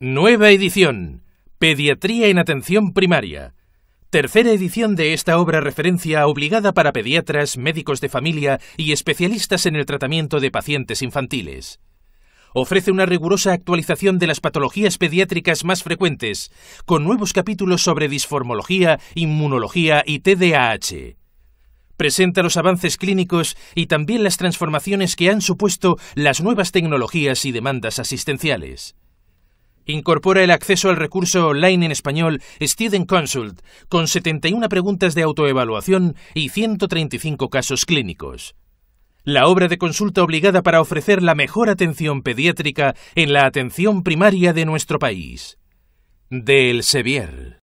Nueva edición. Pediatría en atención primaria. Tercera edición de esta obra referencia obligada para pediatras, médicos de familia y especialistas en el tratamiento de pacientes infantiles. Ofrece una rigurosa actualización de las patologías pediátricas más frecuentes, con nuevos capítulos sobre disformología, inmunología y TDAH. Presenta los avances clínicos y también las transformaciones que han supuesto las nuevas tecnologías y demandas asistenciales. Incorpora el acceso al recurso online en español Student Consult, con 71 preguntas de autoevaluación y 135 casos clínicos. La obra de consulta obligada para ofrecer la mejor atención pediátrica en la atención primaria de nuestro país. Del Sevier.